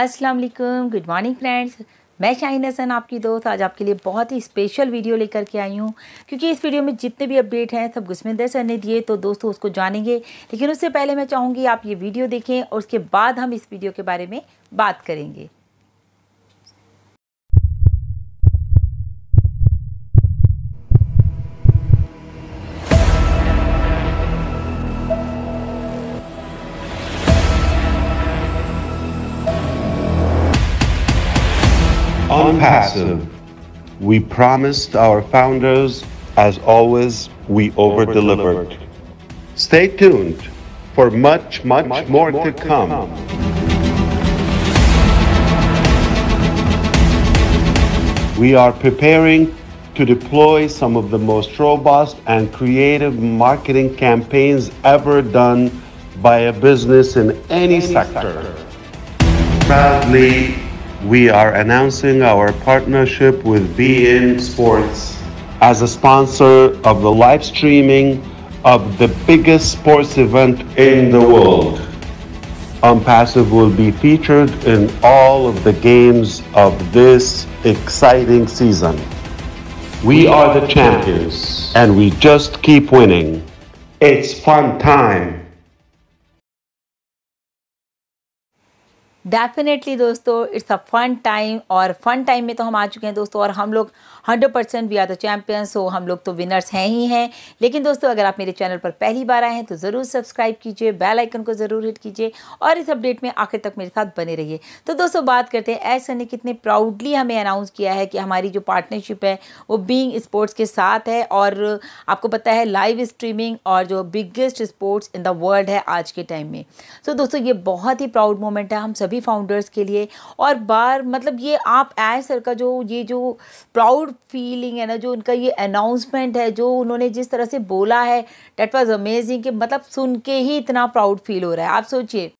अस्सलाम वालेकुम good morning friends मैं शाहिन हसन आपकी दोस्त आज आपके लिए बहुत ही स्पेशल वीडियो लेकर के आई हूँ क्योंकि इस वीडियो में जितने भी अपडेट हैं सब गुस्मिंदर सर ने दिए तो दोस्तों उसको जानेंगे लेकिन उससे पहले मैं चाहूँगी आप ये वीडियो देखें और उसके बाद हम इस वीडियो के बारे में बात करेंगे passive. We promised our founders, as always, we over delivered. Stay tuned for much, much, much more, more, to, come. We are preparing to deploy some of the most robust and creative marketing campaigns ever done by a business in any, any sector. sector. Proudly we are announcing our partnership with In Sports as a sponsor of the live streaming of the biggest sports event in the world. Unpassive will be featured in all of the games of this exciting season. We are the champions and we just keep winning. It's fun time. Definitely दोस्तों it's a fun time और fun time में तो हम आ चुके हैं दोस्तों और हम लोग hundred percent we are the champions हो हम लोग तो विनर्स हैं ही हैं लेकिन दोस्तों अगर आप मेरे चैनल पर पहली बार आए हैं तो ज़रूर सब्सक्राइब कीजिए बेल आइकन को ज़रूर हिट कीजिए और इस अपडेट में आखिर तक मेरे साथ बने रहिए तो दोस्तों बात करते हैं ऐसा ने कितने प्राउडली हमें अनाउंस किया है कि हमारी जो पार्टनरशिप है वो बींग स्पोर्ट्स के साथ है और आपको पता है लाइव स्ट्रीमिंग और जो biggest sports in the world है आज के टाइम में तो so, दोस्तों ये बहुत ही प्राउड मोमेंट है हम सभी फाउंडर्स के लिए और बार मतलब ये आप एज सर का जो ये जो प्राउड फीलिंग है ना जो उनका ये अनाउंसमेंट है जो उन्होंने जिस तरह से बोला है डेट वॉज अमेजिंग कि मतलब सुन के ही इतना प्राउड फील हो रहा है आप सोचिए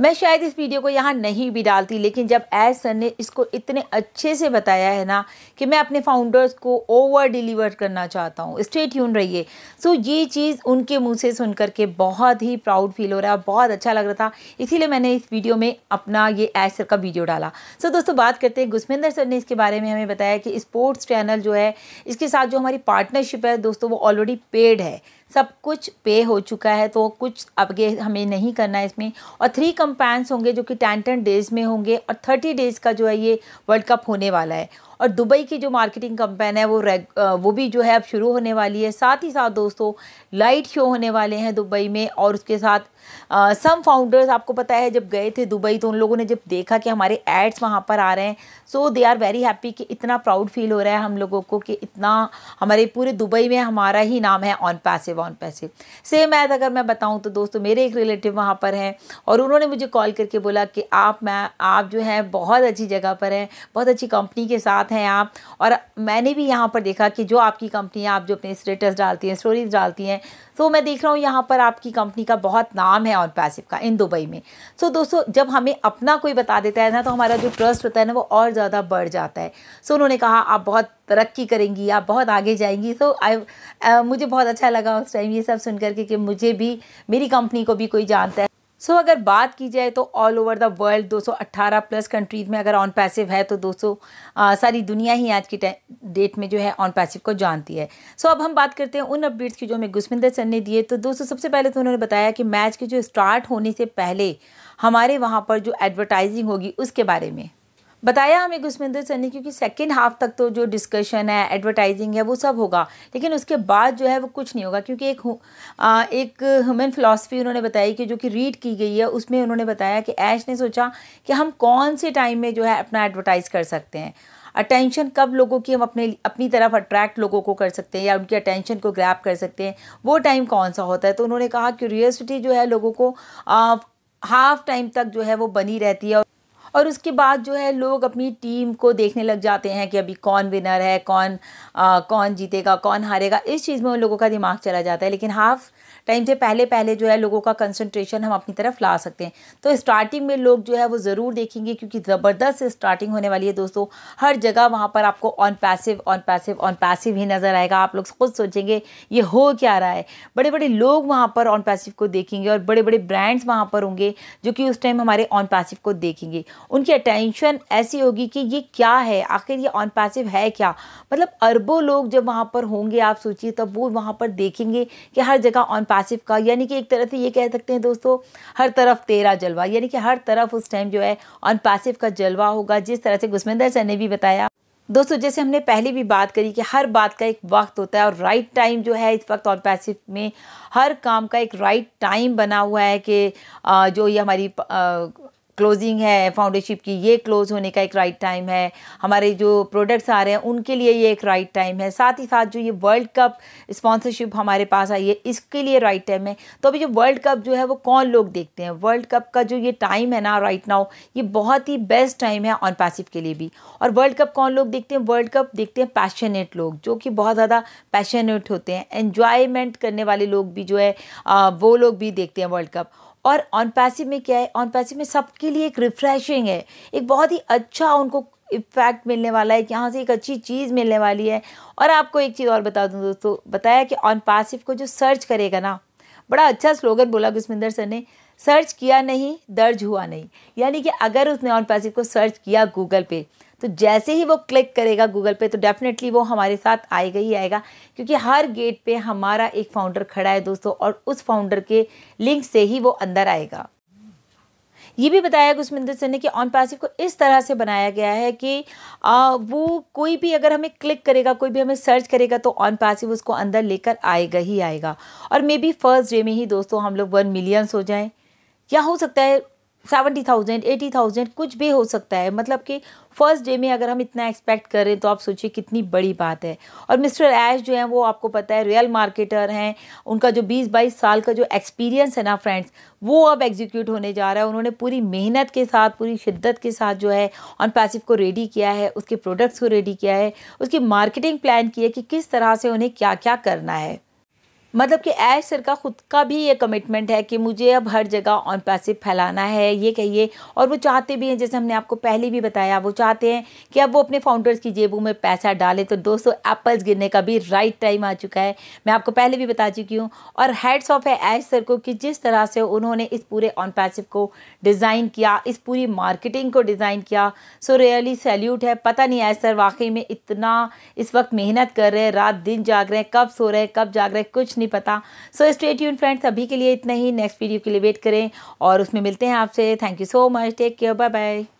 मैं शायद इस वीडियो को यहाँ नहीं भी डालती लेकिन जब एज सर ने इसको इतने अच्छे से बताया है ना कि मैं अपने फाउंडर्स को ओवर डिलीवर करना चाहता हूँ स्टेट यून रहिए सो ये चीज़ उनके मुंह से सुन करके बहुत ही प्राउड फील हो रहा है बहुत अच्छा लग रहा था इसीलिए मैंने इस वीडियो में अपना ये एज सर का वीडियो डाला सो दोस्तों बात करते हैं गुस्मिंदर सर ने इसके बारे में हमें बताया कि स्पोर्ट्स चैनल जो है इसके साथ जो हमारी पार्टनरशिप है दोस्तों वो ऑलरेडी पेड है सब कुछ पे हो चुका है तो कुछ आगे हमें नहीं करना है इसमें और थ्री कंपैंस होंगे जो कि टेन टेन डेज में होंगे और थर्टी डेज़ का जो है ये वर्ल्ड कप होने वाला है और दुबई की जो मार्केटिंग कंपेन है वो रेग वो भी जो है अब शुरू होने वाली है साथ ही साथ दोस्तों लाइट शो होने वाले हैं दुबई में और उसके साथ सम फाउंडर्स आपको पता है जब गए थे दुबई तो उन लोगों ने जब देखा कि हमारे एड्स वहाँ पर आ रहे हैं so they are very happy कि इतना प्राउड फील हो रहा है हम लोगों को कि इतना हमारे पूरे दुबई में हमारा ही नाम है OnPassive OnPassive same as अगर मैं बताऊँ तो दोस्तों मेरे एक रिलेटिव वहाँ पर हैं और उन्होंने मुझे कॉल करके बोला कि आप मैं आप जो हैं बहुत अच्छी जगह पर हैं बहुत अच्छी कंपनी के साथ साथ हैं आप और मैंने भी यहाँ पर देखा कि जो आपकी कंपनी है आप जो अपने स्टेटस डालती हैं स्टोरीज डालती हैं तो मैं देख रहा हूँ यहाँ पर आपकी कंपनी का बहुत नाम है और पैसिव का इन दुबई में सो दोस्तों जब हमें अपना कोई बता देता है ना तो हमारा जो ट्रस्ट होता है ना वो और ज़्यादा बढ़ जाता है सो उन्होंने कहा आप बहुत तरक्की करेंगी आप बहुत आगे जाएंगी सो आई मुझे बहुत अच्छा लगा उस टाइम ये सब सुन करके कि मुझे भी मेरी कंपनी को भी कोई जानता है सो so, अगर बात की जाए तो all over the world 218 plus countries में अगर ऑन पैसिव है तो 200 आ, सारी दुनिया ही आज की डेट में जो है ऑन पैसिव को जानती है सो so, अब हम बात करते हैं उन अपडेट्स की जो हमें गुस्मिंदर सर ने दिए तो दोस्तों सबसे पहले तो उन्होंने बताया कि मैच के जो स्टार्ट होने से पहले हमारे वहाँ पर जो एडवर्टाइजिंग होगी उसके बारे में बताया हमें गुस्मिंदर सर ने क्योंकि सेकेंड हाफ तक तो जो डिस्कशन है एडवर्टाइजिंग है वो सब होगा लेकिन उसके बाद जो है वो कुछ नहीं होगा क्योंकि एक आ, एक ह्यूमन फ़िलासफ़ी उन्होंने बताई कि जो कि रीड की गई है उसमें उन्होंने बताया कि ऐश ने सोचा कि हम कौन से टाइम में जो है अपना एडवर्टाइज़ कर सकते हैं अटेंशन कब लोगों की हम अपने अपनी तरफ अट्रैक्ट लोगों को कर सकते हैं या उनकी अटेंशन को ग्रैप कर सकते हैं वो टाइम कौन सा होता है तो उन्होंने कहा क्यूरियसिटी जो है लोगों को हाफ टाइम तक जो है वो बनी रहती है और उसके बाद जो है लोग अपनी टीम को देखने लग जाते हैं कि अभी कौन विनर है कौन आ, कौन जीतेगा कौन हारेगा इस चीज़ में उन लोगों का दिमाग चला जाता है लेकिन हाफ टाइम से पहले पहले जो है लोगों का कंसंट्रेशन हम अपनी तरफ ला सकते हैं तो स्टार्टिंग में लोग जो है वो ज़रूर देखेंगे क्योंकि ज़बरदस्त स्टार्टिंग होने वाली है दोस्तों हर जगह वहाँ पर आपको OnPassive OnPassive OnPassive ही नज़र आएगा आप लोग खुद सोचेंगे ये हो क्या रहा है बड़े बड़े लोग वहाँ पर ऑन पैसिव को देखेंगे और बड़े बड़े ब्रांड्स वहाँ पर होंगे जो कि उस टाइम हमारे ऑन पैसिव को देखेंगे उनकी अटेंशन ऐसी होगी कि ये क्या है आखिर ये ऑन पैसिव है क्या मतलब अरबों लोग जब वहाँ पर होंगे आप सोचिए तब वो वहाँ पर देखेंगे कि हर जगह ऑन पैसिव का यानी कि एक तरह से ये कह सकते हैं दोस्तों हर तरफ तेरा जलवा यानी कि हर तरफ उस टाइम जो है ऑन पैसिव का जलवा होगा जिस तरह से गुस्मिंदर सर ने भी बताया दोस्तों जैसे हमने पहले भी बात करी कि हर बात का एक वक्त होता है और राइट टाइम जो है इस वक्त ऑन पैसिव में हर काम का एक राइट टाइम बना हुआ है कि जो ये हमारी क्लोजिंग है फाउंडेशिप की ये क्लोज़ होने का एक राइट right टाइम है हमारे जो प्रोडक्ट्स आ रहे हैं उनके लिए ये एक राइट right टाइम है साथ ही साथ जो ये वर्ल्ड कप स्पॉन्सरशिप हमारे पास आई है इसके लिए राइट right टाइम है तो अभी जो वर्ल्ड कप जो है वो कौन लोग देखते हैं वर्ल्ड कप का जो ये टाइम है ना राइट नाउ ये बहुत ही बेस्ट टाइम है ऑन पैसिव के लिए भी और वर्ल्ड कप कौन लोग देखते हैं वर्ल्ड कप देखते हैं पैशनेट लोग जो कि बहुत ज़्यादा पैशनेट होते हैं एन्जॉयमेंट करने वाले लोग भी जो है वो लोग भी देखते हैं वर्ल्ड कप और ऑन पैसिव में क्या है ऑन पैसिव में सबके लिए एक रिफ्रेशिंग है एक बहुत ही अच्छा उनको इफेक्ट मिलने वाला है कि यहाँ से एक अच्छी चीज़ मिलने वाली है और आपको एक चीज़ और बता दूँ दोस्तों बताया कि ऑन पैसिव को जो सर्च करेगा ना बड़ा अच्छा स्लोगन बोला गुस्मिंदर सर ने सर्च किया नहीं दर्ज हुआ नहीं यानी कि अगर उसने ऑन पैसिव को सर्च किया गूगल पे तो जैसे ही वो क्लिक करेगा गूगल पे तो डेफिनेटली वो हमारे साथ आएगा ही आएगा क्योंकि हर गेट पे हमारा एक फाउंडर खड़ा है दोस्तों और उस फाउंडर के लिंक से ही वो अंदर आएगा ये भी बताया गुस्मिंदर सिंह ने कि ऑन पैसिव को इस तरह से बनाया गया है कि आ, वो कोई भी अगर हमें क्लिक करेगा कोई भी हमें सर्च करेगा तो ऑन पैसिव उसको अंदर लेकर आएगा ही आएगा और मे बी फर्स्ट डे में ही दोस्तों हम लोग वन मिलियंस हो जाएँ या हो सकता है सेवेंटी थाउजेंड एटी थाउजेंड कुछ भी हो सकता है मतलब कि फर्स्ट डे में अगर हम इतना एक्सपेक्ट करें तो आप सोचिए कितनी बड़ी बात है और मिस्टर ऐश जो हैं वो आपको पता है रियल मार्केटर हैं उनका जो बीस बाईस साल का जो एक्सपीरियंस है ना फ्रेंड्स वो अब एग्जीक्यूट होने जा रहा है उन्होंने पूरी मेहनत के साथ पूरी शिद्दत के साथ जो है ऑन पैसिव को रेडी किया है उसके प्रोडक्ट्स को रेडी किया है उसकी मार्केटिंग प्लान की है कि किस तरह से उन्हें क्या क्या करना है मतलब कि ऐश सर का खुद का भी ये कमिटमेंट है कि मुझे अब हर जगह ऑन पैसिव फैलाना है ये कहिए और वो चाहते भी हैं जैसे हमने आपको पहले भी बताया वो चाहते हैं कि अब वो अपने फाउंडर्स की जेबों में पैसा डाले तो दोस्तों एप्पल्स गिरने का भी राइट टाइम आ चुका है मैं आपको पहले भी बता चुकी हूँ और हेड्स ऑफ है ऐश सर को कि जिस तरह से उन्होंने इस पूरे ऑन पैसिव को डिज़ाइन किया इस पूरी मार्केटिंग को डिज़ाइन किया सो रियली सैल्यूट है पता नहीं ऐश सर वाकई में इतना इस वक्त मेहनत कर रहे हैं रात दिन जाग रहे हैं कब सो रहे हैं कब जाग रहे हैं कुछ नहीं नहीं पता सो स्टेट यून फ्रेंड्स अभी के लिए इतना ही नेक्स्ट वीडियो के लिए वेट करें और उसमें मिलते हैं आपसे thank you so much take care bye bye